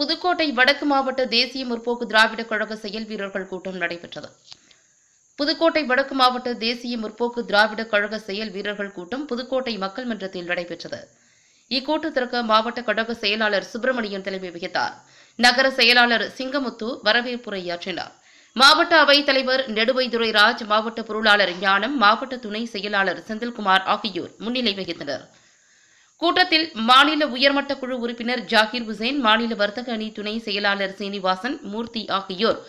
புதுக்கோட்டை வடக்கு மாவட்ட தேசிய முற்போக்கு திராவிட கழக செயல் வீரர்கள் கூட்டம் நடைபெற்றது புதுக்கோட்டை வடக்கு மாவட்ட தேசிய முற்போக்கு திராவிட கழக செயல் வீரர்கள் கூட்டம் புதுக்கோட்டை மக்கள் மன்றத்தில் நடைபெற்றது இக்கூட்டத்திற்கு மாவட்ட கழக செயலாளர் சுப்பிரமணியன் தலைமை வகித்தார் நகர செயலாளர் சிங்கமுத்து வரவேற்புரையாற்றினார் மாவட்ட அவைத் தலைவர் நெடுவைதுரை ராஜ் மாவட்ட பொருளாளர் ஞானம் மாவட்ட துணை செயலாளர் செந்தில்குமார் ஆகியோர் முன்னிலை வகித்தனர் கூட்டத்தில் மாநில உயர்மட்ட குழு உறுப்பினர் ஜாகிர் உசேன் மாநில வர்த்தக அணி துணை செயலாளர் சீனிவாசன் மூர்த்தி ஆகியோர்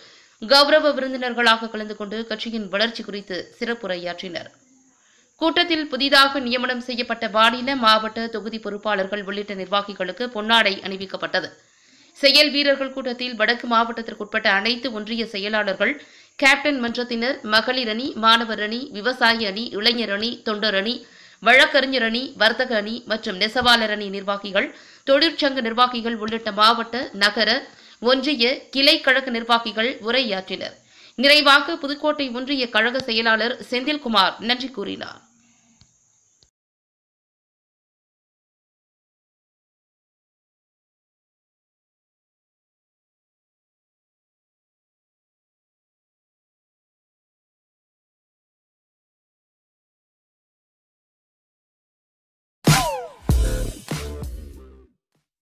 கௌரவ விருந்தினர்களாக கலந்து கொண்டு கட்சியின் வளர்ச்சி குறித்து சிறப்புரையாற்றினர் கூட்டத்தில் புதிதாக நியமனம் செய்யப்பட்ட மாநில மாவட்ட தொகுதி பொறுப்பாளர்கள் உள்ளிட்ட நிர்வாகிகளுக்கு பொன்னாடை அணிவிக்கப்பட்டது செயல் வீரர்கள் கூட்டத்தில் வடக்கு மாவட்டத்திற்குட்பட்ட அனைத்து ஒன்றிய செயலாளர்கள் கேப்டன் மன்றத்தினர் மகளிர் அணி மாணவர் அணி விவசாய அணி இளைஞர் அணி தொண்டர் அணி வழக்கறிஞர் அணி வர்த்தக அணி மற்றும் நெசவாளர் அணி நிர்வாகிகள் தொழிற்சங்க நிர்வாகிகள் உள்ளிட்ட மாவட்ட நகர ஒன்றிய கிளை கழக நிர்வாகிகள் உரையாற்றினர் நிறைவாக புதுக்கோட்டை ஒன்றிய கழக செயலாளர் செந்தில்குமார் நன்றி கூறினார்